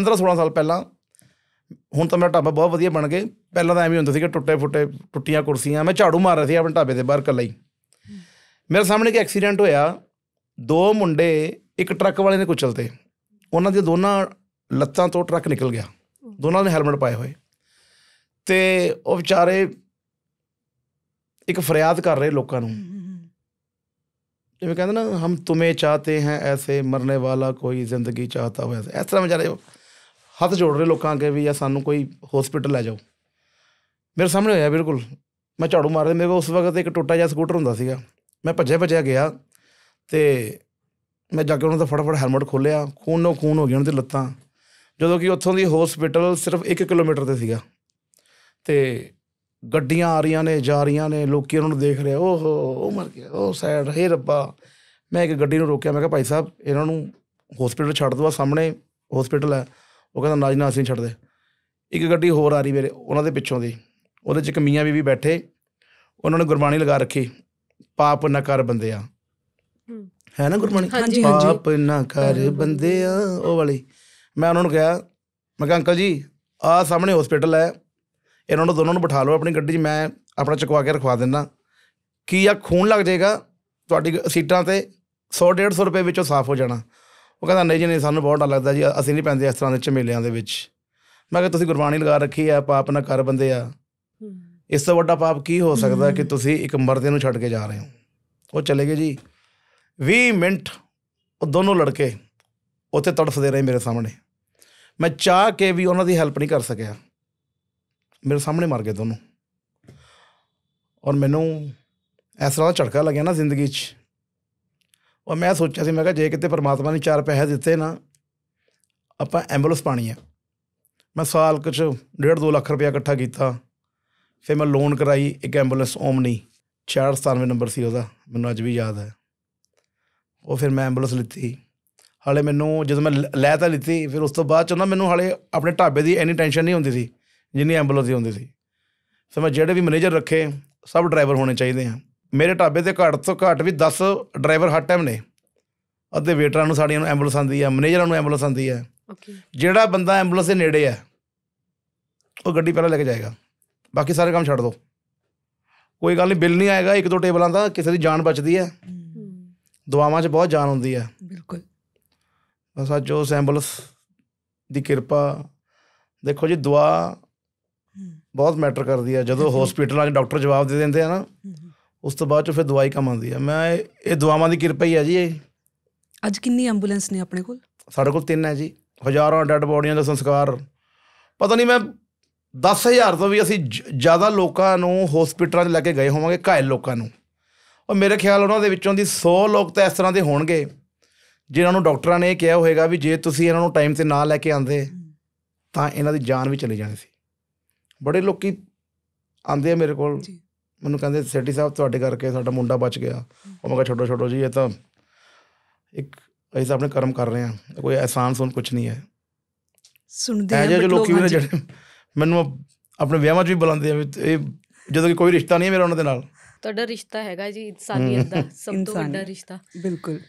15-16 ਸਾਲ ਪਹਿਲਾਂ ਹੁਣ ਤਾਂ ਮੇਰਾ ਢਾਬਾ ਬਹੁਤ ਵਧੀਆ ਬਣ ਗਿਆ ਪਹਿਲਾਂ ਤਾਂ ਐਵੇਂ ਹੁੰਦਾ ਸੀ ਕਿ ਟੁੱਟੇ ਫੁੱਟੇ ਟੁੱਟੀਆਂ ਕੁਰਸੀਆਂ ਮੈਂ ਝਾੜੂ ਮਾਰ ਰਿਹਾ ਸੀ ਆਪਣੇ ਢਾਬੇ ਦੇ ਬਾਹਰ ਕੱਲਾ ਹੀ ਮੇਰੇ ਸਾਹਮਣੇ ਇੱਕ ਐਕਸੀਡੈਂਟ ਹੋਇਆ ਦੋ ਮੁੰਡੇ ਇੱਕ ਟਰੱਕ ਵਾਲੇ ਨੇ ਕੁਚਲਤੇ ਉਹਨਾਂ ਦੇ ਦੋਨਾਂ ਲੱਤਾਂ ਤੋਂ ਟਰੱਕ ਨਿਕਲ ਗਿਆ ਦੋਨਾਂ ਨੇ ਹੈਲਮਟ ਪਾਏ ਹੋਏ ਤੇ ਉਹ ਵਿਚਾਰੇ ਇੱਕ ਫਰਿਆਦ ਕਰ ਰਹੇ ਲੋਕਾਂ ਨੂੰ ਜਿਵੇਂ ਕਹਿੰਦੇ ਨਾ ਹਮ ਤੁਮੇ ਚਾਹਤੇ ਹੈ ਐਸੇ ਮਰਨੇ ਵਾਲਾ ਕੋਈ ਜ਼ਿੰਦਗੀ ਚਾਹਤਾ ਹੋਇਆ ਇਸ ਵਿਚਾਰੇ ਹੱਥ ਜੋੜ ਰਹੇ ਲੋਕਾਂ ਅੱਗੇ ਵੀ ਆ ਸਾਨੂੰ ਕੋਈ ਹਸਪੀਟਲ ਲੈ ਜਾਓ ਮੇਰੇ ਸਾਹਮਣੇ ਹੋਇਆ ਬਿਲਕੁਲ ਮੈਂ ਝਾੜੂ ਮਾਰਦੇ ਮੇਰੇ ਕੋਲ ਉਸ ਵਕਤ ਇੱਕ ਟੁੱਟਾ ਜਿਹਾ ਸਕੂਟਰ ਹੁੰਦਾ ਸੀਗਾ ਮੈਂ ਭੱਜਿਆ ਭੱਜਿਆ ਗਿਆ ਤੇ ਮੈਂ ਜਾ ਕੇ ਉਹਨਾਂ ਦਾ ਫਟਾਫਟ ਹੈਲਮਟ ਖੋਲਿਆ ਨੋ ਖੂਨ ਹੋ ਗਿਆ ਉਹਨਾਂ ਦੇ ਲੱਤਾਂ ਜਦੋਂ ਕਿ ਉੱਥੋਂ ਦੀ ਹਸਪੀਟਲ ਸਿਰਫ 1 ਕਿਲੋਮੀਟਰ ਤੇ ਸੀਗਾ ਤੇ ਗੱਡੀਆਂ ਆ ਰਹੀਆਂ ਨੇ ਜਾ ਰਹੀਆਂ ਨੇ ਲੋਕੀ ਉਹਨਾਂ ਨੂੰ ਦੇਖ ਰਹੇ ਓਹੋ ਉਹ ਮਰ ਗਿਆ ਉਹ ਸੈਡ ਹੈ ਰੱਬਾ ਮੈਂ ਇੱਕ ਗੱਡੀ ਨੂੰ ਰੋਕਿਆ ਮੈਂ ਕਿਹਾ ਭਾਈ ਸਾਹਿਬ ਇਹਨਾਂ ਨੂੰ ਹਸਪੀਟਲ ਛੱਡ ਦਿਵਾ ਸਾਹਮਣੇ ਹਸਪੀਟਲ ਹੈ ਉਹ ਕਹਿੰਦਾ ਨਾ ਜੀ ਨਾ ਅਸੀਂ ਛੱਡਦੇ ਇੱਕ ਗੱਡੀ ਹੋਰ ਆ ਰਹੀ ਮੇਰੇ ਉਹਨਾਂ ਦੇ ਪਿੱਛੋਂ ਦੀ ਉਹਦੇ ਚ ਇੱਕ ਵੀ ਵੀ ਬੈਠੇ ਉਹਨਾਂ ਨੇ ਗੁਰਬਾਣੀ ਲਗਾ ਰੱਖੀ ਪਾਪ ਨਾ ਕਰ ਬੰਦਿਆ ਹੈ ਨਾ ਗੁਰਬਾਣੀ ਪਾਪ ਨਾ ਕਰ ਬੰਦਿਆ ਉਹ ਵਾਲੀ ਮੈਂ ਉਹਨਾਂ ਨੂੰ ਕਿਹਾ ਮੈਂ ਕਿਹਾ ਅੰਕਲ ਜੀ ਆ ਸਾਹਮਣੇ ਹਸਪੀਟਲ ਹੈ ਇਹਨਾਂ ਨੂੰ ਦੋਨਾਂ ਨੂੰ ਬਿਠਾ ਲਓ ਆਪਣੀ ਗੱਡੀ 'ਚ ਮੈਂ ਆਪਣਾ ਚੱਕਵਾ ਕੇ ਰਖਵਾ ਦਿੰਦਾ ਕੀ ਆ ਖੂਨ ਲੱਗ ਜਾਏਗਾ ਤੁਹਾਡੀ ਸੀਟਾਂ ਤੇ 100 150 ਰੁਪਏ ਵਿੱਚੋਂ ਸਾਫ਼ ਹੋ ਜਾਣਾ ਉਹ ਕਹਿੰਦਾ ਨਹੀਂ ਜੀ ਨਹੀਂ ਸਾਨੂੰ ਬਹੁਤ ਡਰ ਲੱਗਦਾ ਜੀ ਅਸੀਂ ਨਹੀਂ ਪੈਂਦੇ ਇਸ ਤਰ੍ਹਾਂ ਦੇ ਝਮੇਲਿਆਂ ਦੇ ਵਿੱਚ ਮੈਂ ਕਿਹਾ ਤੁਸੀਂ ਗੁਰਬਾਣੀ ਲਗਾ ਰੱਖੀ ਆ ਪਾਪ ਨਾ ਕਰ ਬੰਦੇ ਆ ਇਸ ਤੋਂ ਵੱਡਾ ਪਾਪ ਕੀ ਹੋ ਸਕਦਾ ਕਿ ਤੁਸੀਂ ਇੱਕ ਮਰਦੇ ਨੂੰ ਛੱਡ ਕੇ ਜਾ ਰਹੇ ਹੋ ਉਹ ਚਲੇ ਗਏ ਜੀ 20 ਮਿੰਟ ਉਹ ਦੋਨੋਂ ਲੜਕੇ ਉੱਥੇ ਤੜਫਦੇ ਰਹੇ ਮੇਰੇ ਸਾਹਮਣੇ ਮੈਂ ਚਾਹ ਕੇ ਵੀ ਉਹਨਾਂ ਦੀ ਹੈਲਪ ਨਹੀਂ ਕਰ ਸਕਿਆ ਮੇਰੇ ਸਾਹਮਣੇ ਮਰ ਗਏ ਦੋਨੋਂ ਔਰ ਮੈਨੂੰ ਐਸਾ ਦਾ ਝਟਕਾ ਲੱਗਿਆ ਨਾ ਜ਼ਿੰਦਗੀ 'ਚ ਉਹ ਮੈਂ ਸੋਚਿਆ ਸੀ ਮੈਂ ਕਿਹਾ ਜੇ ਕਿਤੇ ਪਰਮਾਤਮਾ ਨੇ ਚਾਰ ਪੈਸੇ ਦਿੱਤੇ ਨਾ ਆਪਾਂ ਐਂਬੂਲੈਂਸ ਪਾਣੀ ਆ ਮੈਂ ਸਾਲ ਕੁਛ 1.5 2 ਲੱਖ ਰੁਪਇਆ ਇਕੱਠਾ ਕੀਤਾ ਫਿਰ ਮੈਂ ਲੋਨ ਕਰਾਈ ਇੱਕ ਐਂਬੂਲੈਂਸ ਓਮਨੀ 497 ਨੰਬਰ ਸੀ ਉਹਦਾ ਮੈਨੂੰ ਅੱਜ ਵੀ ਯਾਦ ਹੈ ਉਹ ਫਿਰ ਮੈਂ ਐਂਬੂਲੈਂਸ ਲਿੱਤੀ ਹਾਲੇ ਮੈਨੂੰ ਜਦੋਂ ਮੈਂ ਲੈ ਤਾਂ ਲਿੱਤੀ ਫਿਰ ਉਸ ਤੋਂ ਬਾਅਦ ਚ ਨਾ ਮੈਨੂੰ ਹਾਲੇ ਆਪਣੇ ਢਾਬੇ ਦੀ ਐਨੀ ਟੈਨਸ਼ਨ ਨਹੀਂ ਹੁੰਦੀ ਸੀ ਜਿੰਨੀ ਐਂਬੂਲੈਂਸ ਦੀ ਹੁੰਦੀ ਸੀ ਫਿਰ ਮੈਂ ਜਿਹੜੇ ਵੀ ਮੈਨੇਜਰ ਰੱਖੇ ਸਭ ਡਰਾਈਵਰ ਹੋਣੇ ਚਾਹੀਦੇ ਆ ਮੇਰੇ ਢਾਬੇ ਤੇ ਘੱਟ ਤੋਂ ਘੱਟ ਵੀ 10 ਡਰਾਈਵਰ ਹਰ ਟਾਈਮ ਨੇ ਅੱਧੇ ਵੇਟਰਾਂ ਨੂੰ ਸਾਡੀਆਂ ਨੂੰ ਐਂਬੂਲੈਂਸ ਆਂਦੀ ਹੈ ਮੈਨੇਜਰਾਂ ਨੂੰ ਐਂਬੂਲੈਂਸ ਆਂਦੀ ਹੈ ਜਿਹੜਾ ਬੰਦਾ ਐਂਬੂਲੈਂਸ ਦੇ ਨੇੜੇ ਆ ਉਹ ਗੱਡੀ ਪਹਿਲਾਂ ਲੈ ਕੇ ਜਾਏਗਾ ਬਾਕੀ ਸਾਰੇ ਕੰਮ ਛੱਡ ਦੋ ਕੋਈ ਗੱਲ ਨਹੀਂ ਬਿੱਲ ਨਹੀਂ ਆਏਗਾ ਇੱਕ ਦੋ ਟੇਬਲਾਂ ਦਾ ਕਿਸੇ ਦੀ ਜਾਨ ਬਚਦੀ ਹੈ ਦੁਆਵਾਂ 'ਚ ਬਹੁਤ ਜਾਨ ਹੁੰਦੀ ਹੈ ਬਿਲਕੁਲ ਬਸ ਅੱਜ ਉਸ ਐਂਬੂਲੈਂਸ ਦੀ ਕਿਰਪਾ ਦੇਖੋ ਜੀ ਦੁਆ ਬਹੁਤ ਮੈਟਰ ਕਰਦੀ ਹੈ ਜਦੋਂ ਹਸਪੀਟਲਾਂ 'ਚ ਡਾਕਟਰ ਜਵਾਬ ਦੇ ਦਿੰਦੇ ਆ ਨਾ ਉਸ ਤੋਂ ਬਾਅਦ ਚ ਫਿਰ ਦਵਾਈ ਕੰਮ ਆਉਂਦੀ ਆ ਮੈਂ ਇਹ ਦਵਾਵਾਂ ਦੀ ਕਿਰਪਾ ਹੀ ਆ ਜੀ ਇਹ ਅੱਜ ਕਿੰਨੀ ਐਂਬੂਲੈਂਸ ਨੇ ਆਪਣੇ ਕੋਲ ਸਾਡੇ ਕੋਲ ਤਿੰਨ ਹੈ ਜੀ ਹਜ਼ਾਰਾਂ ਡੈੱਡ ਬੋਡੀਆਂ ਦਾ ਸੰਸਕਾਰ ਪਤਾ ਨਹੀਂ ਮੈਂ 10000 ਤੋਂ ਵੀ ਅਸੀਂ ਜ਼ਿਆਦਾ ਲੋਕਾਂ ਨੂੰ ਹਸਪੀਟਲਾਂ 'ਚ ਲੈ ਕੇ ਗਏ ਹੋਵਾਂਗੇ ਘਾਇਲ ਲੋਕਾਂ ਨੂੰ ਔਰ ਮੇਰੇ ਖਿਆਲ ਉਹਨਾਂ ਦੇ ਵਿੱਚੋਂ ਦੀ 100 ਲੋਕ ਤਾਂ ਇਸ ਤਰ੍ਹਾਂ ਦੇ ਹੋਣਗੇ ਜਿਨ੍ਹਾਂ ਨੂੰ ਡਾਕਟਰਾਂ ਨੇ ਕਿਹਾ ਹੋਵੇਗਾ ਵੀ ਜੇ ਤੁਸੀਂ ਇਹਨਾਂ ਨੂੰ ਟਾਈਮ ਤੇ ਨਾ ਲੈ ਕੇ ਆਂਦੇ ਤਾਂ ਇਹਨਾਂ ਦੀ ਜਾਨ ਵੀ ਚਲੀ ਜਾਣੀ ਸੀ ਬੜੇ ਲੋਕੀ ਆਂਦੇ ਆ ਮੇਰੇ ਕੋਲ ਜੀ ਮੈਨੂੰ ਕਹਿੰਦੇ ਸੈਟੀ ਸਾਹਿਬ ਤੁਹਾਡੇ ਕਰਕੇ ਸਾਡਾ ਮੁੰਡਾ ਬਚ ਗਿਆ ਉਹ ਮੈਂ ਕਿਹਾ ਛੋਟੋ ਛੋਟੋ ਜੀ ਇਹ ਤਾਂ ਇੱਕ ਅਸੀਂ ਆਪਣੇ ਕਰਮ ਕਰ ਰਹੇ ਹਾਂ ਕੋਈ ਅਹਿਸਾਨ ਸੁਣ ਕੁਝ ਨਹੀਂ ਹੈ ਸੁਣਦੇ ਆ ਜੋ ਲੋਕੀ ਵੀ ਜਿਹੜੇ ਮੈਨੂੰ ਆਪਣੇ ਵਿਆਹਾਂ 'ਚ ਵੀ ਬੁਲਾਉਂਦੇ ਆ ਇਹ ਜਦੋਂ ਕਿ ਕੋਈ ਰਿਸ਼ਤਾ ਨਹੀਂ ਹੈ ਮੇਰਾ ਉਹਨਾਂ ਦੇ ਨਾਲ ਤੁਹਾਡਾ ਰਿਸ਼ਤਾ ਹੈਗਾ ਜੀ ਇਨਸਾਨੀਅਤ ਦਾ ਸਭ ਤੋਂ ਵੱਡਾ ਰਿਸ਼ਤਾ ਬਿਲਕੁਲ